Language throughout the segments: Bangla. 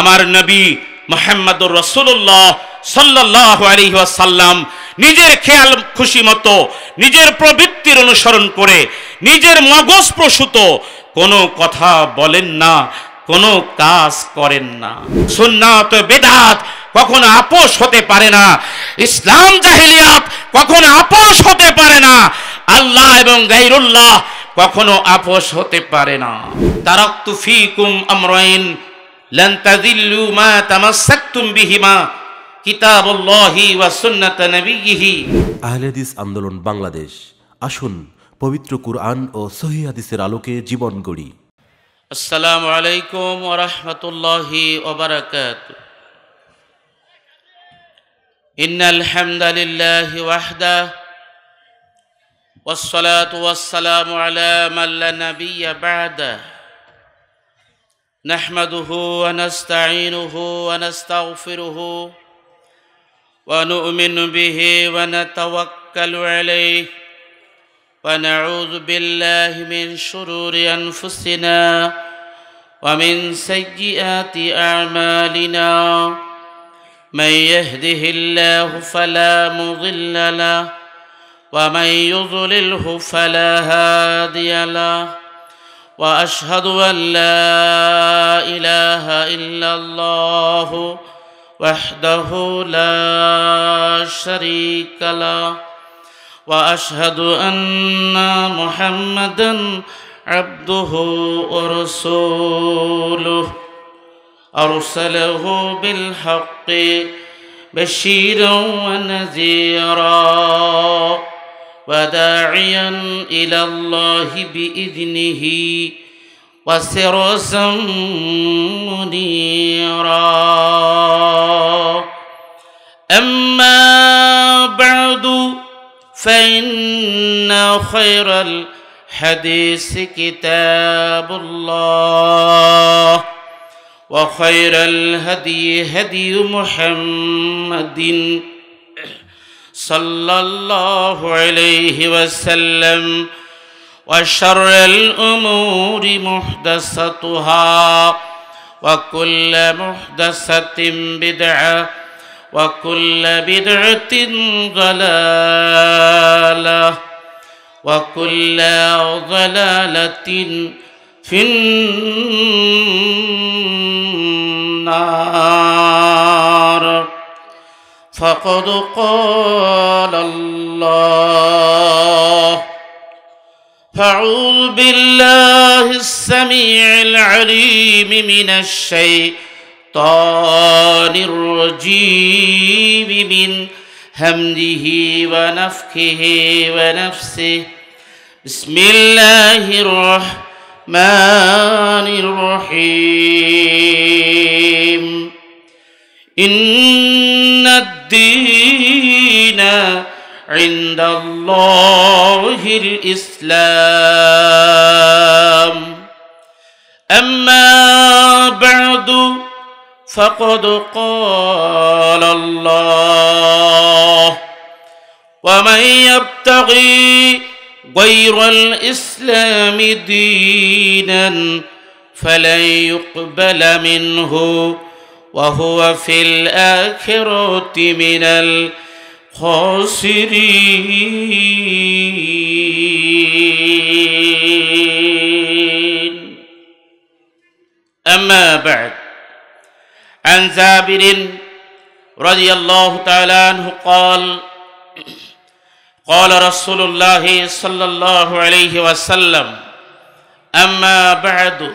আমার নবী মোহাম্মদুর রসুল্লাহ সাল্লাহ আলহিহাসাল্লাম নিজের খেয়াল খুশি মতো নিজের প্রবৃত্তির অনুসরণ করে নিজের মগজ প্রসূত কোনো কথা বলেন না কোনো কাজ করেন না সুন্নাত বেদাত কখনো আপোষ হতে পারে না ইসলাম জাহিলিয়াত কখনো আপোষ হতে পারে না আল্লাহ এবং গাইরুল্লাহ কখনো আপোষ হতে পারে না তারাক্তু ফিকুম আমরাইন আন্দোলন বাংলাদেশ আসুন পবিত্র কুরআন ও সহি হাদিসের আলোকে জীবন গড়ি আসসালামু আলাইকুম ওয়া রাহমাতুল্লাহি ওয়া বারাকাতু ইন্নাল نحمده ونستعينه ونستغفره ونؤمن به ونتوكل عليه ونعوذ بالله من شرور انفسنا ومن سيئات اعمالنا من يهده الله فلا مضل له ومن يضلله فلا هادي له واشهد ان لا اله الا الله وحده لا شريك له واشهد ان محمدا عبده ورسوله ارسله بالحق بشيرا ونذيرا وداعيا الى الله باذنه وسرسا منيرا اما بعد فان خير الحديث كتاب الله وخير الهدي هدي محمد صلى الله عليه وسلم وشر الأمور محدثتها وكل محدثة بدعة وكل بدعة ضلالة وكل ضلالة في النار فقد قال الله فاعوذ بالله السميع العليم من الشيطان الرجيم من همده ونفخه ونفسه بسم الله الرحمن الرحيم إن الدين عند الله الإسلام أما بعد فقد قال الله ومن يبتغي غير الإسلام دينا فلن يقبل منه وهو في الآخرة من الخاسرين أما بعد عن زابر رضي الله تعالى عنه قال قال رسول الله صلى الله عليه وسلم أما بعد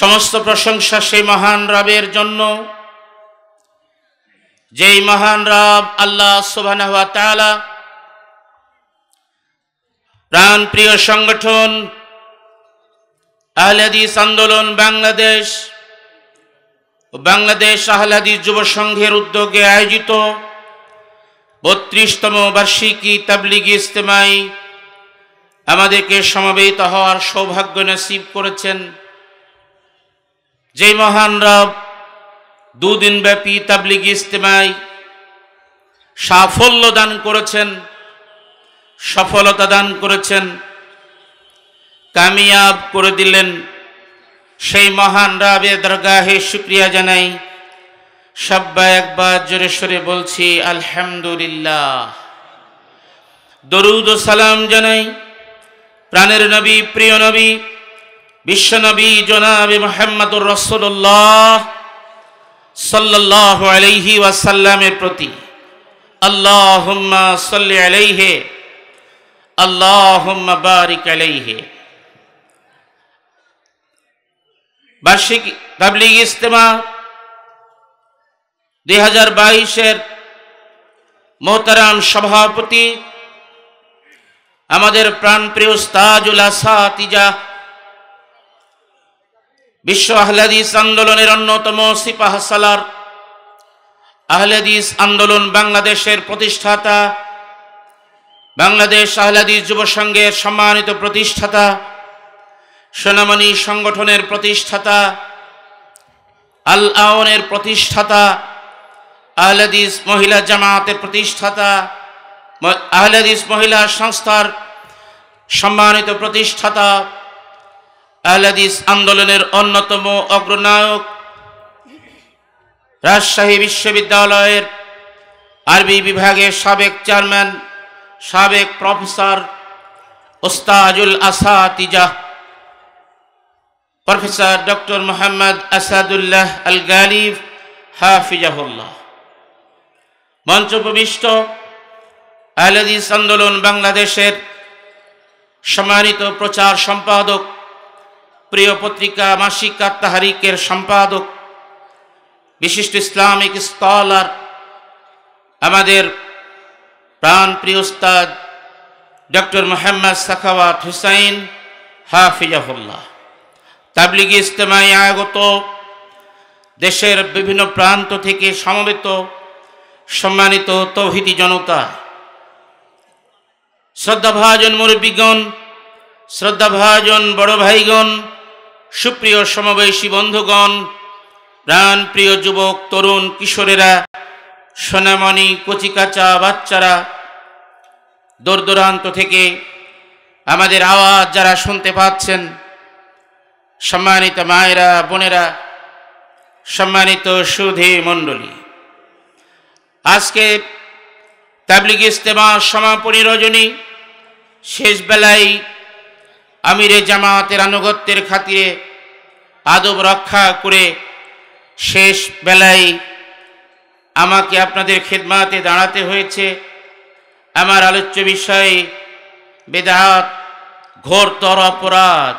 সমস্ত প্রশংসা সেই মহান রাবের জন্য যেই মহান রব আল্লাহ সুবহানাহু ওয়া তাআলা প্রাণ প্রিয় সংগঠন আহলাদিস আন্দোলন বাংলাদেশ বাংলাদেশ আহলাদিস যুব সংঘের উদ্যোগে আয়োজিত বত্রিশতম বার্ষিকী তাবলিগি ইস্তেমাই আমাদেরকে সমবেত হওয়ার সৌভাগ্য নসিব করেছেন যে মহান রব দুদিন ব্যাপী তাবলিগ ইস্তেমায় সাফল্য দান করেছেন সফলতা দান করেছেন কামিয়াব করে দিলেন সেই মহান রাবে দরগাহে শুক্রিয়া জানাই সব্বা একবার জোরে সরে বলছি আলহামদুলিল্লাহ দরুদ সালাম জানাই প্রাণের নবী প্রিয় নবী বিশ্বনবী জনাবি মোহাম্মদুর রসুল্লাহ সাল্লাহ আলহি ওয়াসাল্লামের প্রতি আল্লাহ সাল্লি আলাইহে আল্লাহ বারিক আলাইহে বার্ষিক তাবলিগ ইজতেমা দুই হাজার বাইশের মোহতারাম সভাপতি আমাদের প্রাণপ্রিয় স্তাজুল আসাতিজা বিশ্ব আহলাদিস আন্দোলনের অন্যতম সিপাহ সালার আহলাদিস আন্দোলন বাংলাদেশের প্রতিষ্ঠাতা বাংলাদেশ আহলাদিস যুব সংঘের সম্মানিত প্রতিষ্ঠাতা সোনামণি সংগঠনের প্রতিষ্ঠাতা আল আওনের প্রতিষ্ঠাতা আহলাদিস মহিলা জামাতের প্রতিষ্ঠাতা আহলাদিস মহিলা সংস্থার সম্মানিত প্রতিষ্ঠাতা আহলাদিস আন্দোলনের অন্যতম অগ্রনায়ক রাজশাহী বিশ্ববিদ্যালয়ের আরবি বিভাগের সাবেক চেয়ারম্যান সাবেক প্রফেসর ওস্তাজুল আসাতিজা প্রফেসর ডক্টর মোহাম্মদ আসাদুল্লাহ আল গালিফ হাফিজাহুল্লাহ মঞ্চভূমিষ্ঠ আহলাদিস আন্দোলন বাংলাদেশের সম্মানিত প্রচার সম্পাদক প্রিয় পত্রিকা মাসিক তাহারিকের সম্পাদক বিশিষ্ট ইসলামিক স্কলার আমাদের প্রাণ প্রিয় ডক্টর মোহাম্মদ সাখাওয়াত হুসাইন হাফিজাহুল্লাহ তাবলিগি ইস্তেমায় আগত দেশের বিভিন্ন প্রান্ত থেকে সমবেত সম্মানিত তৌহিদি জনতা শ্রদ্ধাভাজন মুরব্বীগণ শ্রদ্ধাভাজন বড় ভাইগণ সুপ্রিয় সমবয়সী বন্ধুগণ প্রাণ প্রিয় যুবক তরুণ কিশোরেরা সোনামণি কচিকাচা বাচ্চারা দূরদূরান্ত থেকে আমাদের আওয়াজ যারা শুনতে পাচ্ছেন সম্মানিত মায়েরা বোনেরা সম্মানিত সুধী মণ্ডলী আজকে তাবলিগ ইস্তেমা সমাপনী রজনী শেষবেলায় আমিরে জামাতের আনুগত্যের খাতিরে আদব রক্ষা করে শেষ বেলায় আমাকে আপনাদের খেদমাতে দাঁড়াতে হয়েছে আমার আলোচ্য বিষয়ে বেদাত ঘোরতর অপরাধ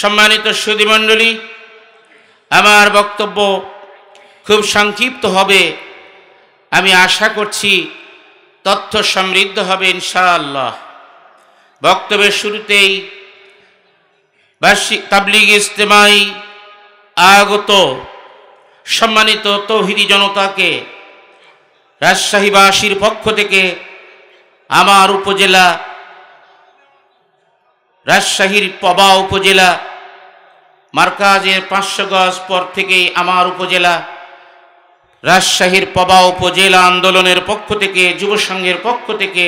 সম্মানিত সুদীমণ্ডলী আমার বক্তব্য খুব সংক্ষিপ্ত হবে আমি আশা করছি তথ্য সমৃদ্ধ হবে ইনশাআল্লাহ বক্তব্যের শুরুতেই বার্ষিক তাবলিগ ইস্তেমাই আগত সম্মানিত তৌহিদি জনতাকে রাজশাহীবাসীর পক্ষ থেকে আমার উপজেলা রাজশাহীর পবা উপজেলা মার্কাজের পাঁচশো গজ পর থেকেই আমার উপজেলা রাজশাহীর পবা উপজেলা আন্দোলনের পক্ষ থেকে যুব সংঘের পক্ষ থেকে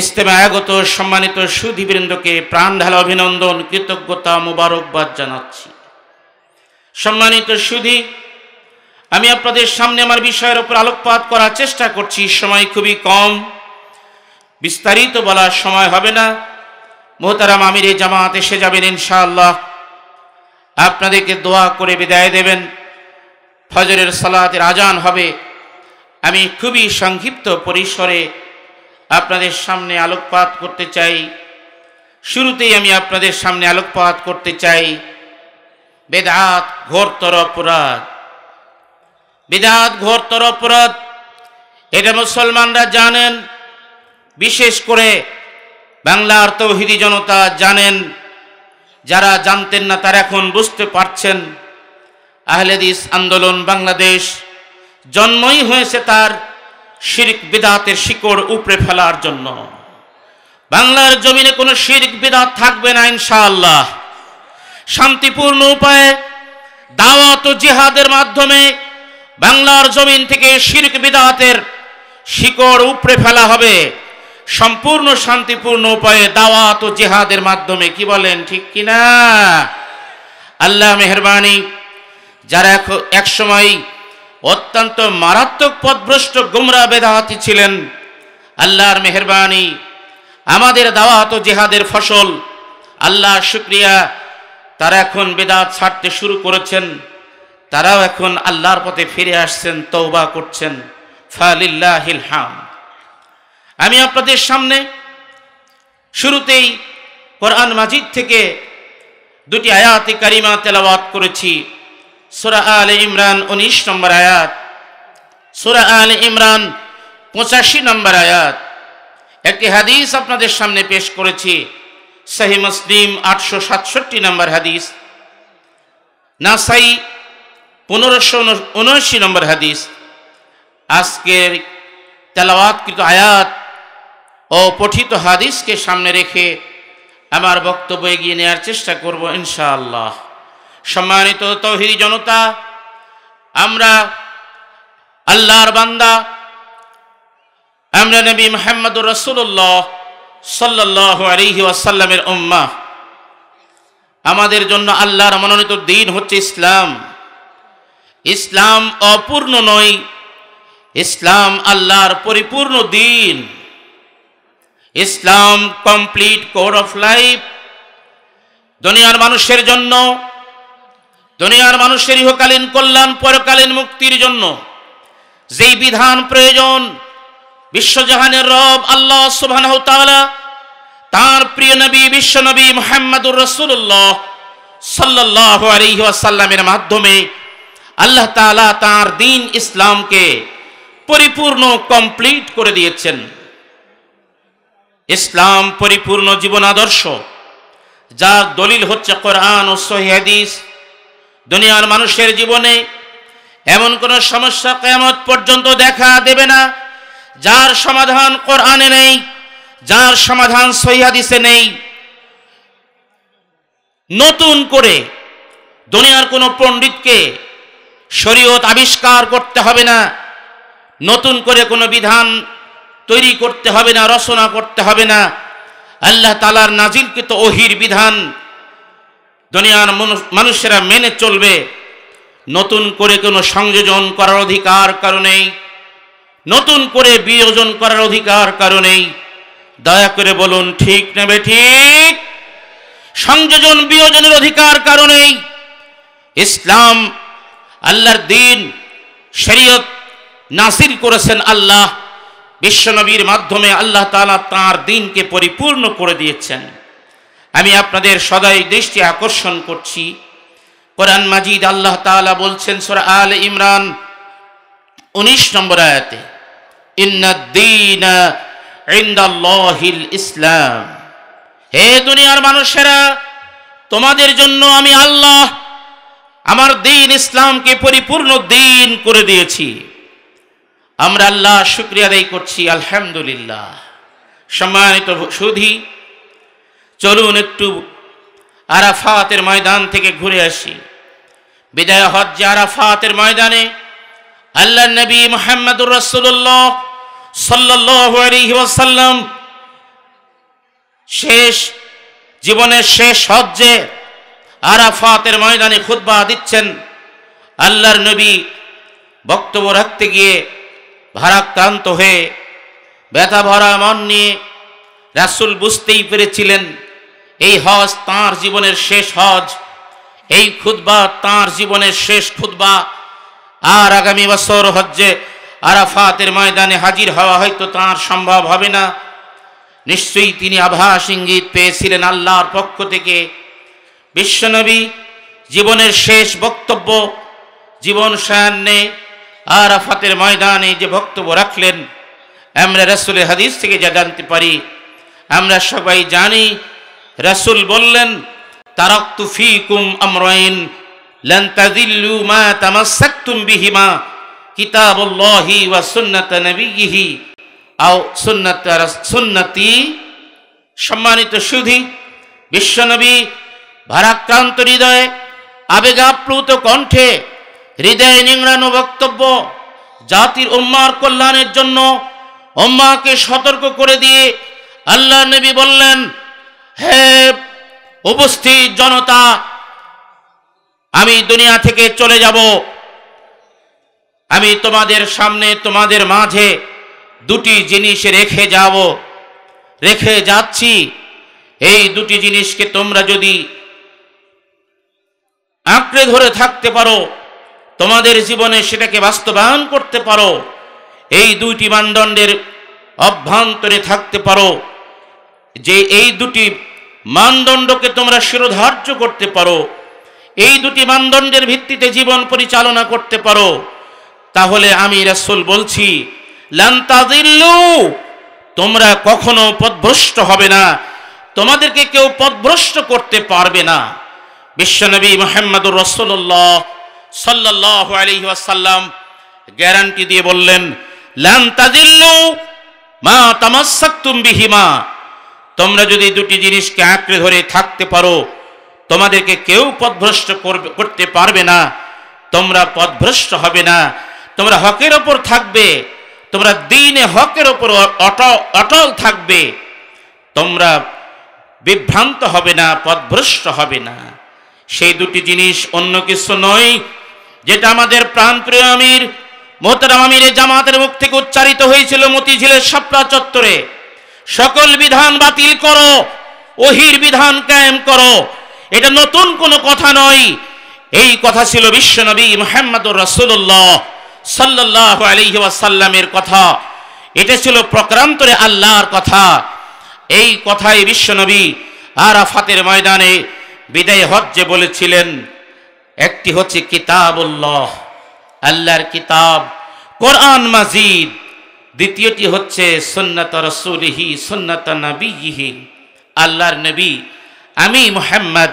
ইস্তেমায়াগত সম্মানিত সুধীবৃন্দকে প্রাণ ঢাল অভিনন্দন কৃতজ্ঞতা মোবারকবাদ জানাচ্ছি সম্মানিত সুধি আমি আপনাদের সামনে আমার বিষয়ের উপর আলোকপাত করার চেষ্টা করছি সময় খুবই কম বিস্তারিত বলার সময় হবে না মোহতারাম আমির জামাত এসে যাবেন ইনশাআল্লাহ আপনাদেরকে দোয়া করে বিদায় দেবেন ফজরের সালাতের আজান হবে আমি খুবই সংক্ষিপ্ত পরিসরে আপনাদের সামনে আলোকপাত করতে চাই শুরুতেই আমি আপনাদের সামনে আলোকপাত করতে চাই বেদাত ঘোরতর অপরাধ বেদাত ঘোরতর অপরাধ এটা মুসলমানরা জানেন বিশেষ করে বাংলার তৌহিদি জনতা জানেন যারা জানতেন না তারা এখন বুঝতে পারছেন আহলেদিস আন্দোলন বাংলাদেশ জন্মই হয়েছে তার শিরিক বিদাতের শিকড় উপরে ফেলার জন্য বাংলার জমিনে কোনো শিরিক বিদাত থাকবে না ইনশাআল্লাহ শান্তিপূর্ণ উপায়ে দাওয়াত ও জিহাদের মাধ্যমে বাংলার জমিন থেকে শিরক বিদাতের শিকড় উপরে ফেলা হবে সম্পূর্ণ শান্তিপূর্ণ উপায়ে দাওয়াত ও জিহাদের মাধ্যমে কি বলেন ঠিক কি না আল্লাহ মেহরবানি যারা এক সময় অত্যন্ত মারাত্মক পদভ্রষ্ট গুমরা বেদাহাতি ছিলেন আল্লাহর মেহরবানি আমাদের দাওয়াত জেহাদের ফসল আল্লাহ শুক্রিয়া তারা এখন বেদাত ছাড়তে শুরু করেছেন তারাও এখন আল্লাহর পথে ফিরে আসছেন তৌবা করছেন ফালিল্লাহিল হাম আমি আপনাদের সামনে শুরুতেই কোরআন মাজিদ থেকে দুটি আয়াতি কারিমা তেলাওয়াত করেছি সুরা আলে ইমরান উনিশ নম্বর আয়াত সুরা আল ইমরান পঁচাশি নম্বর আয়াত একটি হাদিস আপনাদের সামনে পেশ করেছি সাহি মুসলিম আটশো সাতষট্টি নম্বর হাদিস নাসাই পনেরোশো উনআশি নম্বর হাদিস আজকের তেলাওয়াতকৃত আয়াত ও পঠিত হাদিসকে সামনে রেখে আমার বক্তব্য এগিয়ে নেওয়ার চেষ্টা করব ইনশাআল্লাহ সম্মানিত তহির জনতা আমরা আল্লাহর বান্দা আমরা নবী মোহাম্মদুর রসুল্লাহ সাল্লাহ আলহি আসাল্লামের উম্মা আমাদের জন্য আল্লাহর মনোনীত দিন হচ্ছে ইসলাম ইসলাম অপূর্ণ নয় ইসলাম আল্লাহর পরিপূর্ণ দিন Islam complete code of life দুনিয়ার মানুষের জন্য দুনিয়ার মানুষের ইহকালীন কল্যাণ পরকালীন মুক্তির জন্য যেই বিধান প্রয়োজন বিশ্বজাহানের রব আল্লাহ সুবহানাহু তাআলা তার প্রিয় নবী বিশ্বনবী মোহাম্মদুর রসুল্লাহ সাল্লাহ আলহিহাসাল্লামের মাধ্যমে আল্লাহ তালা তার দিন ইসলামকে পরিপূর্ণ কমপ্লিট করে দিয়েছেন ইসলাম পরিপূর্ণ জীবন আদর্শ যার দলিল হচ্ছে কোরআন ও সহিদিস দুনিয়ার মানুষের জীবনে এমন কোন সমস্যা কেয়ামত পর্যন্ত দেখা দেবে না যার সমাধান কোরআনে নেই যার সমাধান সৈয়াদিসে নেই নতুন করে দুনিয়ার কোনো পণ্ডিতকে শরীয়ত আবিষ্কার করতে হবে না নতুন করে কোনো বিধান তৈরি করতে হবে না রচনা করতে হবে না আল্লাহ তালার নাজিলকৃত ওহির বিধান দুনিয়ার মানুষেরা মেনে চলবে নতুন করে কোনো সংযোজন করার অধিকার কারণেই নতুন করে বিয়োজন করার অধিকার কারণেই দয়া করে বলুন ঠিক নেবে ঠিক সংযোজন বিয়োজনের অধিকার কারণেই ইসলাম আল্লাহর দিন শরীয়ত নাসির করেছেন আল্লাহ বিশ্বনবীর মাধ্যমে আল্লাহ তালা তাঁর দিনকে পরিপূর্ণ করে দিয়েছেন আমি আপনাদের সদাই দৃষ্টি আকর্ষণ করছি কোরআন মাজিদ আল্লাহ তালা বলছেন সোরা আল ইমরান উনিশ নম্বর আয়াতে ইসলাম হে দুনিয়ার মানুষেরা তোমাদের জন্য আমি আল্লাহ আমার দিন ইসলামকে পরিপূর্ণ দিন করে দিয়েছি আমরা আল্লাহ শুক্রিয়া আদায় করছি আলহামদুলিল্লাহ সম্মানিত সুধী চলুন একটু আরাফাতের ময়দান থেকে ঘুরে আসি বিদায় হজ্জে আরাফাতের ময়দানে আল্লাহ নবী মোহাম্মদুর রসুল্লাহ সাল্লাসাল্লাম শেষ জীবনের শেষ হজ্জে আরাফাতের ময়দানে খুদ্া দিচ্ছেন আল্লাহর নবী বক্তব্য রাখতে গিয়ে ভারাক্রান্ত হয়ে ব্যথা ভরা মন নিয়ে রাসুল বুঝতেই পেরেছিলেন এই হজ তার জীবনের শেষ হজ এই খুদবা তার জীবনের শেষ খুদবা আর আগামী বছর হজ্জে আরাফাতের ময়দানে হাজির হওয়া হয়তো তার সম্ভব হবে না নিশ্চয়ই তিনি আভাস ইঙ্গিত পেয়েছিলেন আল্লাহর পক্ষ থেকে বিশ্বনবী জীবনের শেষ বক্তব্য জীবন সায়ান্নে আরাফাতের ময়দানে যে বক্তব্য রাখলেন আমরা রসুলের হাদিস থেকে যা জানতে পারি আমরা সবাই জানি রাসুল বললেন তারাক্তু ফিকুম আমরাইন লান তাযিল্লু মা তামাসসাকতুম বিহিমা কিতাবুল্লাহি ওয়া সুন্নাত নবিয়িহি আও সুন্নাত সুন্নতি সম্মানিত সুধি বিশ্বনবী ভারাক্রান্ত হৃদয়ে আবেগাপ্লুত কণ্ঠে হৃদয় নিংড়ানো বক্তব্য জাতির উম্মার কল্যাণের জন্য উম্মাকে সতর্ক করে দিয়ে আল্লাহ নবী বললেন হে হ্যাঁ, উপস্থিত জনতা আমি দুনিয়া থেকে চলে যাব আমি তোমাদের সামনে তোমাদের মাঝে দুটি জিনিস রেখে যাব রেখে যাচ্ছি এই দুটি জিনিসকে তোমরা যদি আঁকড়ে ধরে থাকতে পারো তোমাদের জীবনে সেটাকে বাস্তবায়ন করতে পারো এই দুইটি মানদণ্ডের অভ্যন্তরে থাকতে পারো যে এই দুটি মানদণ্ডকে তোমরা শিরোধার্য করতে পারো এই দুটি মানদণ্ডের ভিত্তিতে জীবন পরিচালনা করতে পারো তাহলে আমি রাসুল বলছি লান্তাদিল্লু তোমরা কখনো পদভ্রষ্ট হবে না তোমাদেরকে কেউ পদভ্রষ্ট করতে পারবে না বিশ্বনবী মোহাম্মদুর রসুল্লাহ সাল্লাহ আলি আসাল্লাম গ্যারান্টি দিয়ে বললেন লান্তাদিল্লু মা তামাসাক্তুম বিহিমা তোমরা যদি দুটি জিনিসকে আঁকড়ে ধরে থাকতে পারো তোমাদেরকে কেউ পথভ্রষ্ট করতে পারবে না তোমরা পথভ্রষ্ট হবে না তোমরা হকের ওপর থাকবে তোমরা দিনে হকের ওপর অটল থাকবে তোমরা বিভ্রান্ত হবে না পথভ্রষ্ট হবে না সেই দুটি জিনিস অন্য কিছু নয় যেটা আমাদের প্রাণপ্রিয় আমির মোহতারাম আমিরের জামাতের মুখ থেকে উচ্চারিত হয়েছিল মতিঝিলের সাপড়া চত্বরে সকল বিধান বাতিল করো ওহির বিধান কায়েম করো এটা নতুন কোনো কথা নয় এই কথা ছিল বিশ্বনবী মোহাম্মদুর রসুল্লাহ সাল্লাহ সাল্লামের কথা এটা ছিল প্রক্রান্তরে আল্লাহর কথা এই কথাই বিশ্বনবী আরাফাতের ময়দানে বিদায় হজ্জে বলেছিলেন একটি হচ্ছে কিতাবুল্লাহ আল্লাহর কিতাব কোরআন মাজিদ দ্বিতীয়টি হচ্ছে সন্ন্যত রসুলহি সন্ন্যত নবীহি আল্লাহর নবী আমি মোহাম্মদ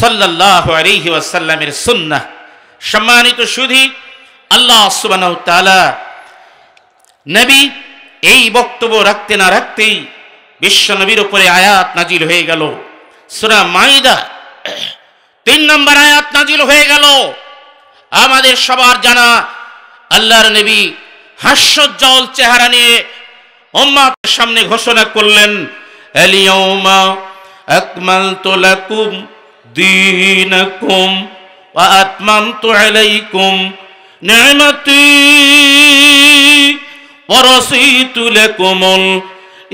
সাল্লাহ আলহি ওয়াসাল্লামের সুন্না সম্মানিত সুধী আল্লাহ তালা নবী এই বক্তব্য রাখতে না রাখতেই বিশ্ব নবীর উপরে আয়াত নাজিল হয়ে গেল সুরা মাইদা তিন নম্বর আয়াত নাজিল হয়ে গেল আমাদের সবার জানা আল্লাহর নবী হাস্যজ্জ্বল চেহারা নিয়ে উম্মাতের সামনে ঘোষণা করলেন আলিয়াউমা আকমালতু লাকুম দীনাকুম ওয়া আতমামতু আলাইকুম নি'মাতি ওয়া রাসীতু লাকুমুল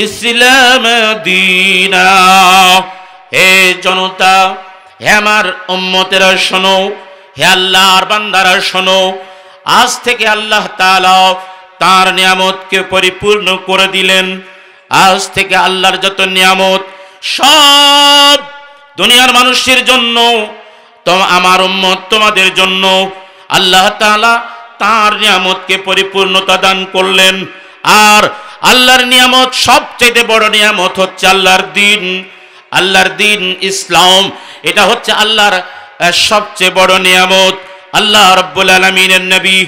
ইসলাম দীনা হে জনতা হে আমার উম্মতেরা শোনো হে আল্লাহর বান্দারা শোনো আজ থেকে আল্লাহ তাআলা তার নিয়ামতকে পরিপূর্ণ করে দিলেন আজ থেকে আল্লাহর যত নিয়ামত সব দুনিয়ার মানুষের জন্য আমার উম্মত তোমাদের জন্য আল্লাহ তালা তার নিয়ামতকে পরিপূর্ণতা দান করলেন আর আল্লাহর নিয়ামত সবচেয়ে বড় নিয়ামত হচ্ছে আল্লাহর দিন আল্লাহর দিন ইসলাম এটা হচ্ছে আল্লাহর সবচেয়ে বড় নিয়ামত আল্লাহ রব্বুল আলমিনের নবী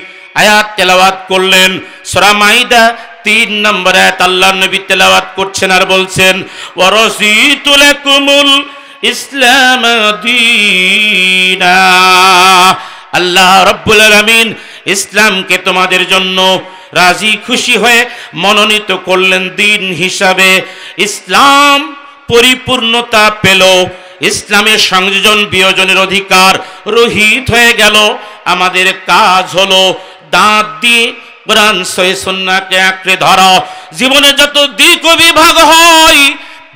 আয়াত তেলাওয়াত করলেন সোরা মাইদা তিন নম্বর আয়াত আল্লাহ নবী তেলাওয়াত করছেন আর বলছেন ওরসি তুলে কুমুল ইসলাম আল্লাহ রব্বুল আলমিন ইসলামকে তোমাদের জন্য রাজি খুশি হয়ে মনোনীত করলেন দিন হিসাবে ইসলাম পরিপূর্ণতা পেল ইসলামের সংযোজন বিয়োজনের অধিকার রহিত হয়ে গেল আমাদের কাজ হলো দাঁত দিয়ে কোরআন সহি সুন্নাকে আঁকড়ে ধরো জীবনে যত দিক বিভাগ হয়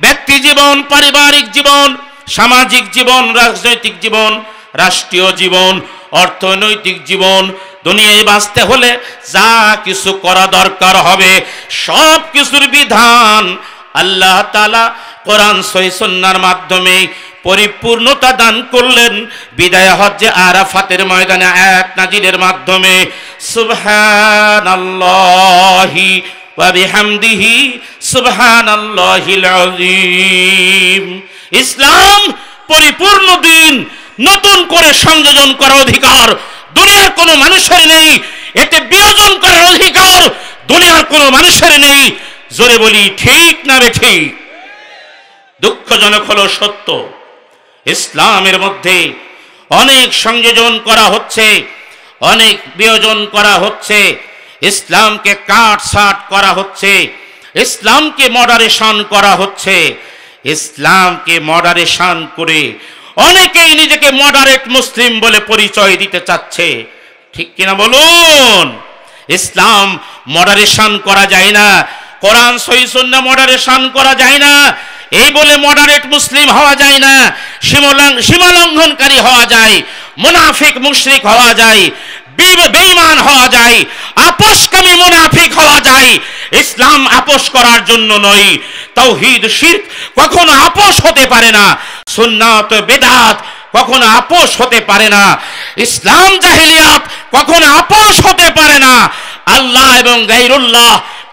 ব্যক্তি জীবন পারিবারিক জীবন সামাজিক জীবন রাজনৈতিক জীবন রাষ্ট্রীয় জীবন অর্থনৈতিক জীবন দুনিয়ায় বাঁচতে হলে যা কিছু করা দরকার হবে সব কিছুর বিধান আল্লাহ তালা কোরআন সহি সুন্নার মাধ্যমে পরিপূর্ণতা দান করলেন বিদায় হজ্জে আরাফাতের ময়দানে এক নাজিরের মাধ্যমে সুবহানাল্লাহি ওয়া বিহামদিহি সুবহানাল্লাহিল আযীম ইসলাম পরিপূর্ণ দিন নতুন করে সংযোজন করার অধিকার দুনিয়ার কোনো মানুষের নেই এতে বিয়োজন করার অধিকার দুনিয়ার কোনো মানুষের নেই জোরে বলি ঠিক না রে ঠিক দুঃখজনক হলো সত্য ইসলামের মধ্যে অনেক সংযোজন করা হচ্ছে অনেক বিয়োজন করা হচ্ছে ইসলামকে কাটছাট করা হচ্ছে ইসলামকে মডারেশন করা হচ্ছে ইসলামকে মডারেশন করে অনেকেই নিজেকে মডারেট মুসলিম বলে পরিচয় দিতে চাচ্ছে ঠিক কিনা বলুন ইসলাম মডারেশন করা যায় না কোরআন সহিসুন্না মডারেশন করা যায় না এই বলে মডারেট মুসলিম হওয়া যায় না সীমালঙ্ঘনকারী হওয়া যায় মুনাফিক মুশরিক হওয়া যায় বেইমান হওয়া যায় আপোষকামী মুনাফিক হওয়া যায় ইসলাম আপোষ করার জন্য নয় তৌহিদ শিরক কখনো আপোষ হতে পারে না সুন্নাত বেদাত কখনো আপোষ হতে পারে না ইসলাম জাহিলিয়াত কখনো আপোষ হতে পারে না আল্লাহ এবং গাইরুল্লাহ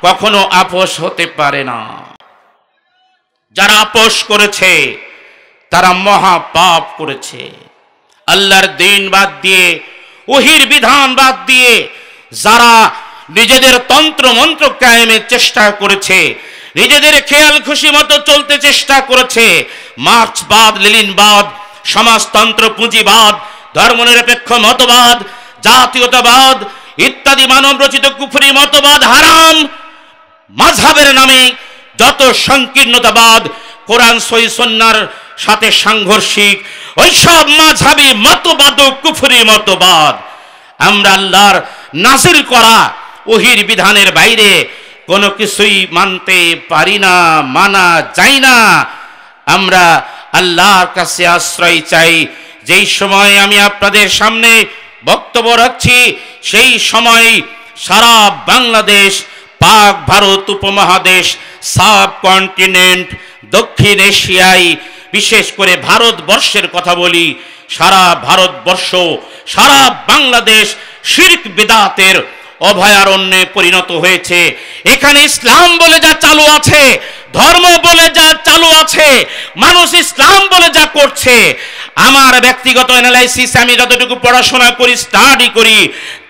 কখনো আপোষ হতে পারে না যারা আপোষ করেছে তারা মহা পাপ করেছে আল্লাহর দিন বাদ দিয়ে ওহির বিধান বাদ দিয়ে যারা নিজেদের তন্ত্র মন্ত্র কায়েমের চেষ্টা করেছে নিজেদের খেয়াল খুশি মতো চলতে চেষ্টা করেছে মার্ক্সবাদ লেলিনবাদ সমাজতন্ত্র পুঁজিবাদ ধর্মনিরপেক্ষ মতবাদ জাতীয়তাবাদ ইত্যাদি মানব রচিত কুফরি মতবাদ হারাম মাঝহাবের নামে যত সংকীর্ণতাবাদ কোরআন সন্ন্যার সাথে সাংঘর্ষিক ওইসব মাঝাবি মতবাদ ও কুফুরি মতবাদ আমরা আল্লাহর নাসির করা ওহির বিধানের বাইরে কোনো কিছুই মানতে পারি না মানা যায় না আমরা আল্লাহর কাছে আশ্রয় চাই যেই সময় আমি আপনাদের সামনে বক্তব্য রাখছি সেই সময় সারা বাংলাদেশ পাক ভারত উপমহাদেশ সাব কন্টিনেন্ট দক্ষিণ এশিয়ায় বিশেষ করে ভারতবর্ষের কথা বলি সারা ভারতবর্ষ সারা বাংলাদেশ শির্ক বেদাতের অভয়ারণ্যে পরিণত হয়েছে এখানে ইসলাম বলে যা চালু আছে ধর্ম বলে যা চালু আছে মানুষ ইসলাম বলে যা করছে আমার ব্যক্তিগত অ্যানালাইসিস আমি যতটুকু পড়াশোনা করি স্টাডি করি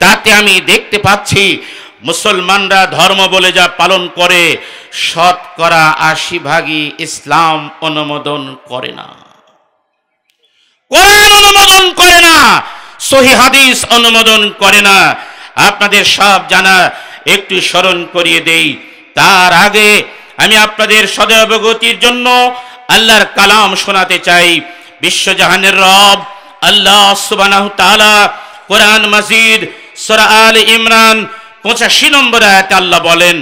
তাতে আমি দেখতে পাচ্ছি মুসলমানরা ধর্ম বলে যা পালন করে শতকরা আশি ভাগই ইসলাম অনুমোদন করে না কোরআন অনুমোদন করে না সহি হাদিস অনুমোদন করে না আপনাদের সব জানা একটু স্মরণ করিয়ে দেই তার আগে আমি আপনাদের সদয় অবগতির জন্য আল্লাহর কালাম শোনাতে চাই বিশ্বজাহানের রব আল্লাহ সুবানাহ তালা কোরআন মজিদ সরা আল ইমরান পঁচাশি নম্বর আয়াতে আল্লাহ বলেন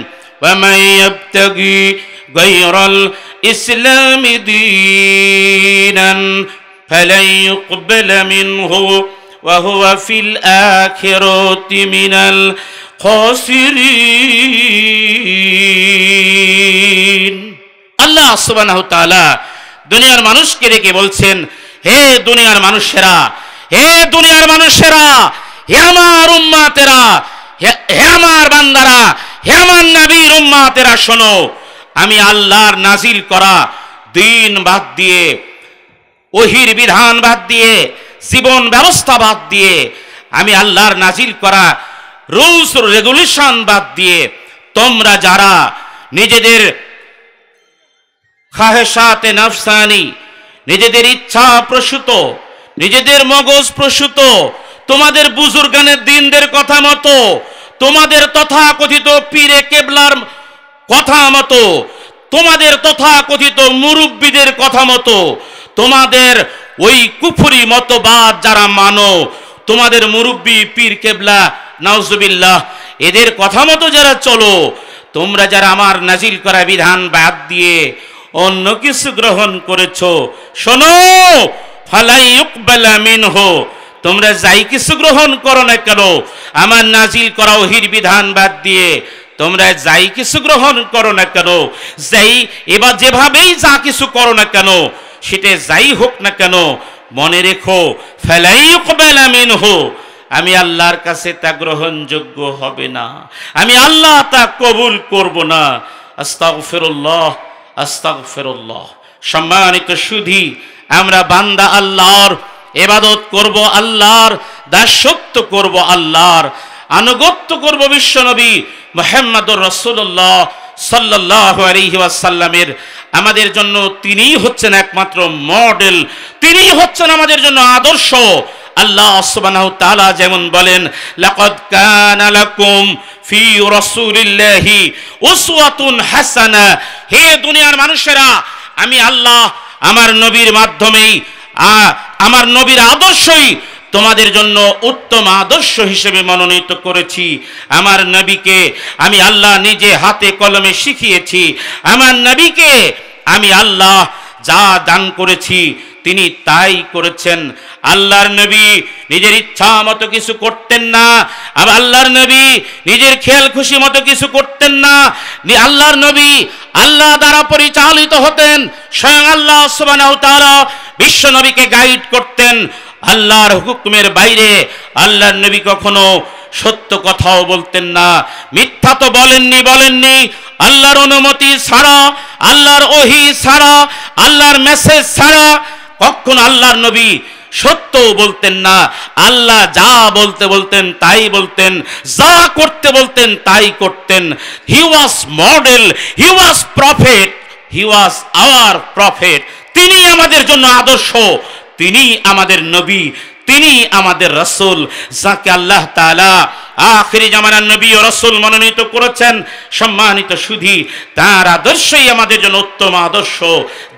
আল্লাহ সুবহানাহু দুনিয়ার মানুষকে রেখে বলছেন হে দুনিয়ার মানুষেরা হে দুনিয়ার মানুষেরা হে আমার উম্মাতেরা হে আমার বান্দারা হে আমার নাবির উম্মাতেরা শোনো আমি আল্লাহর নাজিল করা দিন বাদ দিয়ে ওহির বিধান বাদ দিয়ে জীবন ব্যবস্থা বাদ দিয়ে আমি আল্লাহর নাজিল করা রুলস রেগুলেশন বাদ দিয়ে তোমরা যারা নিজেদের খাহেসাতে নাফসানি নিজেদের ইচ্ছা প্রসূত নিজেদের মগজ প্রসূত তোমাদের বুজুর্গানের দিনদের কথা মতো তোমাদের তথা কথিত পীরে কেবলার কথা মতো তোমাদের তথা কথিত মুরব্বীদের কথা মতো তোমাদের ওই কুফুরি মতবাদ যারা মানো তোমাদের মুরব্বী পীর কেবলা নাউজুবিল্লাহ এদের কথা মতো যারা চলো তোমরা যারা আমার নাজিল করা বিধান বাদ দিয়ে অন্য কিছু গ্রহণ করেছ শোনো ফালাই মিনহু তোমরা যাই কিছু গ্রহণ করো না কেন আমার নাজিল করা ওহির বিধান বাদ দিয়ে তোমরা যাই কিছু গ্রহণ করো না কেন যাই এবার যেভাবেই যা কিছু করো না কেন সেটা যাই হোক না কেন মনে রেখো ফেলাই মিন হো আমি আল্লাহর কাছে তা গ্রহণযোগ্য হবে না আমি আল্লাহ তা কবুল করব না আস্তাক ফেরুল্লাহ আস্তাক ফেরুল্লাহ সম্মানিত সুধি আমরা বান্দা আল্লাহর এবাদত করব আল্লাহর দাসত্ব করব আল্লাহর আনুগত্য করব বিশ্বনবী মোহাম্মদুর রসুল্লাহ সাল্লাহ আলহিসাল্লামের আমাদের জন্য তিনিই হচ্ছেন একমাত্র মডেল তিনিই হচ্ছেন আমাদের জন্য আদর্শ আল্লাহ তালা যেমন বলেন লাকাদ ফি হাসানা হে দুনিয়ার মানুষেরা আমি আল্লাহ আমার নবীর মাধ্যমেই আমার নবীর আদর্শই তোমাদের জন্য উত্তম আদর্শ হিসেবে মনোনীত করেছি আমার নবীকে আমি আল্লাহ নিজে হাতে কলমে শিখিয়েছি আমার নবীকে আমি আল্লাহ যা দান করেছি তিনি তাই করেছেন আল্লাহর নবী নিজের ইচ্ছা মতো কিছু করতেন না আর আল্লাহর নবী নিজের খেয়াল খুশি মতো কিছু করতেন না আল্লাহর নবী আল্লাহ দ্বারা পরিচালিত হতেন স্বয়ং আল্লাহ সুবহানাহু তাআলা বিশ্বনবীকে গাইড করতেন আল্লাহর হুকুমের বাইরে আল্লাহর নবী কখনো সত্য কথাও বলতেন না মিথ্যা তো বলেননি বলেননি আল্লাহর অনুমতি ছাড়া আল্লাহর ওহি ছাড়া আল্লাহর মেসেজ ছাড়া কখন আল্লাহর নবী সত্য বলতেন না আল্লাহ যা বলতে বলতেন তাই বলতেন যা করতে বলতেন তাই করতেন he was model he was prophet he was our prophet তিনি আমাদের জন্য আদর্শ তিনি আমাদের নবী তিনি আমাদের রসুল যাকে আল্লাহ তালা আখিরি জামানার নবী ও রসুল মনোনীত করেছেন সম্মানিত সুধি তার আদর্শই আমাদের জন্য উত্তম আদর্শ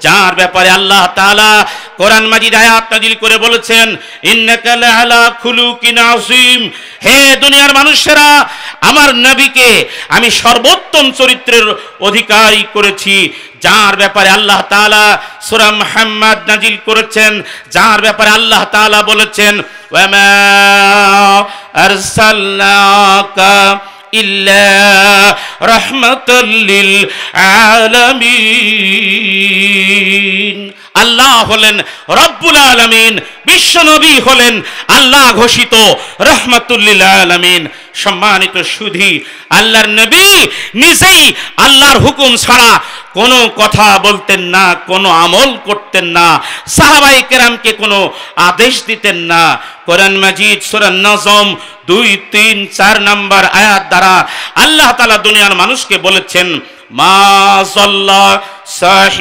যার ব্যাপারে আল্লাহ তালা কোরআন মাজিদ আয়াত নাজিল করে বলেছেন ইন্নাকালা আলা খুলুকিন আসিম হে দুনিয়ার মানুষেরা আমার নবীকে আমি সর্বোত্তম চরিত্রের অধিকারী করেছি যার ব্যাপারে আল্লাহ তালা সুরাম মোহাম্মদ নাজিল করেছেন যার ব্যাপারে আল্লাহ তালা বলেছেন রহমতুল্লিল আলমী আল্লাহ হলেন রব্বুল আলমিন বিশ্বনবী হলেন আল্লাহ ঘোষিত রহমতুল্লিল আলমিন সম্মানিত সুধি আল্লাহর নবী নিজেই আল্লাহর হুকুম ছাড়া কোনো কথা বলতেন না কোনো আমল করতেন না সাহাবাই কেরামকে কোনো আদেশ দিতেন না কোরআন মাজিদ সুরান নজম দুই তিন চার নম্বর আয়াত দ্বারা আল্লাহ তালা দুনিয়ার মানুষকে বলেছেন ইন আল্লাহ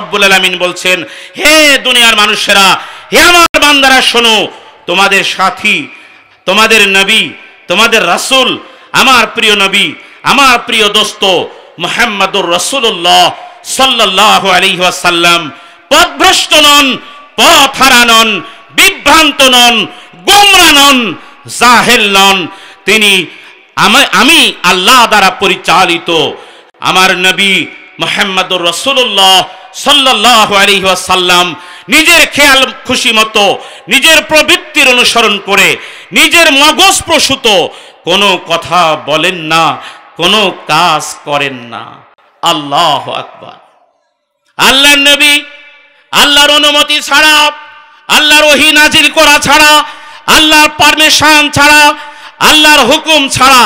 রাব্বুল বলছেন হে দুনিয়ার মানুষেরা হে আমার বান্দারা শোনো তোমাদের সাথী তোমাদের নবী তোমাদের রাসূল আমার প্রিয় নবী আমার প্রিয় দোস্ত মোহাম্মদুর রসুল্লাহ সাল্লাহ আলহিহাসাল্লাম পথভ্রষ্ট নন পথ হারানন বিভ্রান্ত নন গুমরা নন জাহেল নন তিনি আমি আল্লাহ দ্বারা পরিচালিত আমার নবী মোহাম্মদুর রসুল্লাহ সাল্লাহ সাল্লাম নিজের খেয়াল খুশি মতো নিজের প্রবৃত্তির অনুসরণ করে নিজের মগজ প্রসূত কোনো কথা বলেন না কোনো কাজ করেন না আল্লাহ আকবর আল্লাহ নবী আল্লাহর অনুমতি ছাড়া আল্লাহর ওহি নাজির করা ছাড়া আল্লাহর পারমিশন ছাড়া আল্লাহর হুকুম ছাড়া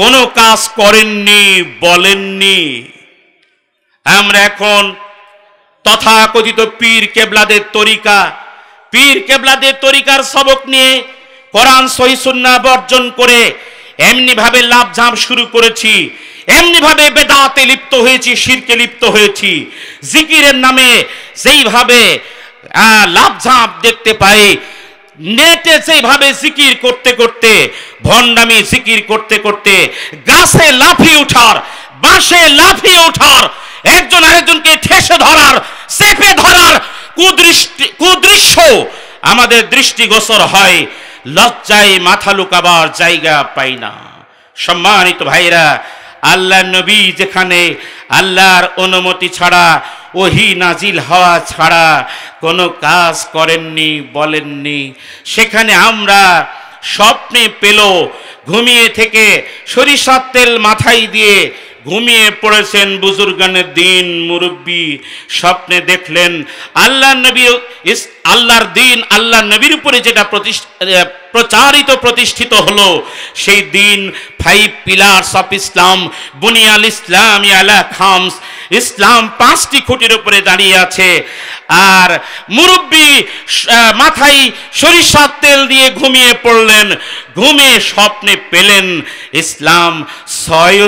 কোনো কাজ করেননি বলেননি আমরা এখন তথাকথিত পীর কেবলাদের তরিকা পীর কেবলাদের তরিকার সবক নিয়ে কোরআন সহিসুন্না বর্জন করে এমনিভাবে লাভঝাপ শুরু করেছি এমনিভাবে বেদাতে লিপ্ত হয়েছি শিরকে লিপ্ত হয়েছি জিকিরের নামে যেইভাবে লাভঝাপ দেখতে পাই নেটে সেইভাবে জিকির করতে করতে ভণ্ডামি জিকির করতে করতে গাছে লাফিয়ে ওঠার বাসে লাফিয়ে ওঠার একজন আরেকজনকে ঠেসে ধরার চেপে ধরার কুদৃষ্টি কুদৃশ্য আমাদের দৃষ্টিগোচর হয় লজ্জায় মাথা লুকাবার জায়গা পাই না সম্মানিত ভাইরা আল্লাহ নবী যেখানে আল্লাহর অনুমতি ছাড়া ওহি নাজিল হওয়া ছাড়া কোনো কাজ করেননি বলেননি সেখানে আমরা স্বপ্নে পেল ঘুমিয়ে থেকে সরিষার তেল মাথায় দিয়ে ঘুমিয়ে পড়েছেন বুজুর্গানের দিন মুরব্বী স্বপ্নে দেখলেন আল্লাহ নবী আল্লাহর দিন আল্লাহ নবীর উপরে যেটা প্রচারিত প্রতিষ্ঠিত হলো সেই দিন ফাইভ পিলার্স অফ ইসলাম বুনিয়াল ইসলাম ইয়ালা খামস ইসলাম পাঁচটি খুঁটির উপরে দাঁড়িয়ে আছে আর মুরব্বী মাথায় সরিষার তেল দিয়ে ঘুমিয়ে পড়লেন ঘুমে স্বপ্নে পেলেন ইসলাম ছয়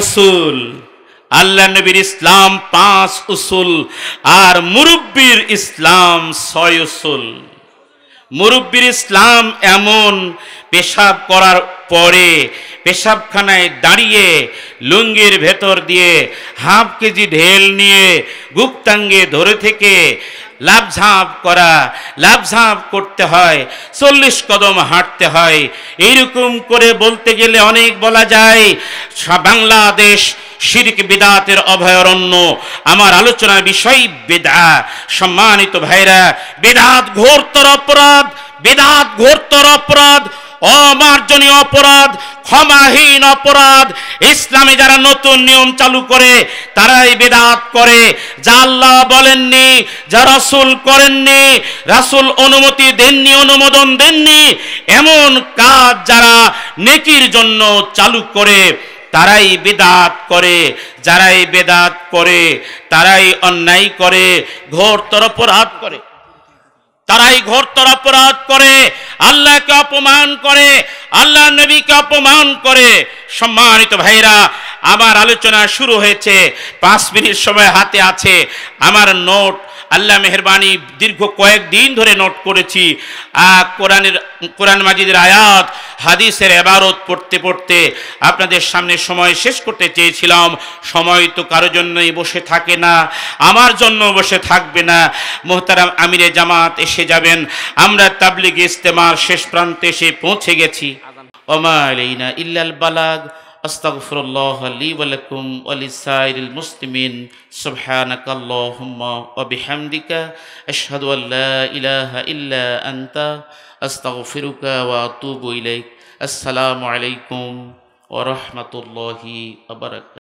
আল্লাহ নবীর ইসলাম পাঁচ উসুল আর মুরব্বীর ইসলাম ছয় উসুল মুরব্বীর ইসলাম এমন পেশাব করার পরে পেশাবখানায় দাঁড়িয়ে লুঙ্গির ভেতর দিয়ে হাফ কেজি ঢেল নিয়ে গুপ্তাঙ্গে ধরে থেকে লাভঝাঁপ করা লাভঝাঁপ করতে হয় চল্লিশ কদম হাঁটতে হয় এইরকম করে বলতে গেলে অনেক বলা যায় বাংলাদেশ শিরিক বেদাতের অভয়ারণ্য আমার আলোচনার বিষয় বেদা সম্মানিত ভাইরা বেদাত ঘোরতর অপরাধ বেদাত ঘোরতর অপরাধ অমার্জনীয় অপরাধ ক্ষমাহীন অপরাধ ইসলামে যারা নতুন নিয়ম চালু করে তারাই বেদাত করে যা আল্লাহ বলেননি যা রাসুল করেননি রাসুল অনুমতি দেননি অনুমোদন দেননি এমন কাজ যারা নেকির জন্য চালু করে তারাই বেদাত করে যারাই বেদাত করে তারাই অন্যায় করে ঘোরতর অপরাধ করে তারাই ঘোরতর অপরাধ করে আল্লাহকে অপমান করে আল্লাহ নবীকে অপমান করে সম্মানিত ভাইরা আমার আলোচনা শুরু হয়েছে পাঁচ মিনিট সময় হাতে আছে আমার নোট আল্লাহ মেহরবানি দীর্ঘ কয়েকদিন ধরে নোট করেছি কোরআনের কোরআন মাজিদের আয়াত হাদিসের এবারত পড়তে পড়তে আপনাদের সামনে সময় শেষ করতে চেয়েছিলাম সময় তো কারো জন্যই বসে থাকে না আমার জন্য বসে থাকবে না মোহতারাম আমিরে জামাত এসে যাবেন আমরা তাবলিগ ইস্তেমার শেষ প্রান্তে এসে পৌঁছে গেছি ওমা ইল্লাল বালাগ أستغفر الله لي ولكم ولسائر المسلمين سبحانك اللهم وبحمدك أشهد أن لا إله إلا أنت أستغفرك وأتوب إليك السلام عليكم ورحمة الله وبركاته